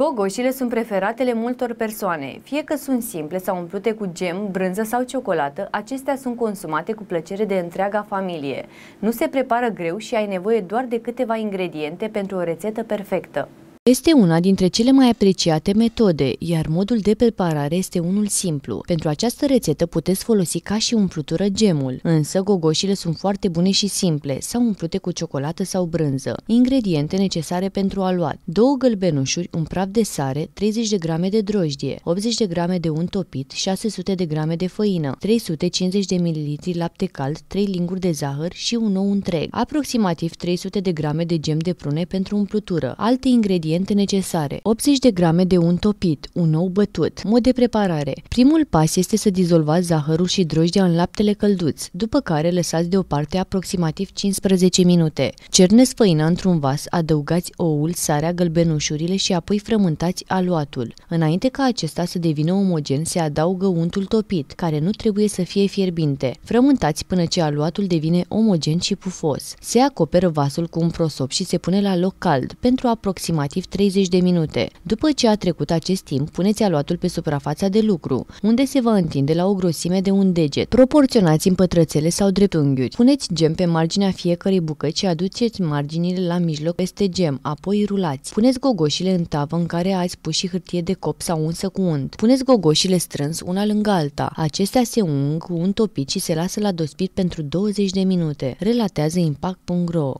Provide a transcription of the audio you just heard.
Gogoșile sunt preferatele multor persoane. Fie că sunt simple sau umplute cu gem, brânză sau ciocolată, acestea sunt consumate cu plăcere de întreaga familie. Nu se prepară greu și ai nevoie doar de câteva ingrediente pentru o rețetă perfectă. Este una dintre cele mai apreciate metode, iar modul de preparare este unul simplu. Pentru această rețetă puteți folosi ca și umplutură gemul, însă gogoșile sunt foarte bune și simple, sau umplute cu ciocolată sau brânză. Ingrediente necesare pentru aluat. 2 gălbenușuri, un praf de sare, 30 de grame de drojdie, 80 de grame de unt topit, 600 de grame de făină, 350 de ml lapte cald, 3 linguri de zahăr și un ou întreg. Aproximativ 300 de grame de gem de prune pentru umplutură. Alte ingrediente ingrediente necesare. 80 de grame de unt topit, un ou bătut. Mod de preparare. Primul pas este să dizolvați zahărul și drojdia în laptele călduț, după care lăsați deoparte aproximativ 15 minute. Cerneți făina într-un vas, adăugați oul, sarea, gălbenușurile și apoi frământați aluatul. Înainte ca acesta să devină omogen, se adaugă untul topit, care nu trebuie să fie fierbinte. Frământați până ce aluatul devine omogen și pufos. Se acoperă vasul cu un prosop și se pune la loc cald pentru aproximativ aproximativ 30 de minute. După ce a trecut acest timp, puneți aluatul pe suprafața de lucru, unde se va întinde la o grosime de un deget. Proporționați în pătrățele sau dreptunghiuri. Puneți gem pe marginea fiecărei bucăți și aduceți marginile la mijloc peste gem, apoi rulați. Puneți gogoșile în tavă în care ați pus și hârtie de cop sau unsă cu unt. Puneți gogoșile strâns una lângă alta. Acestea se ung cu un topit și se lasă la dospit pentru 20 de minute. Relatează impact.ro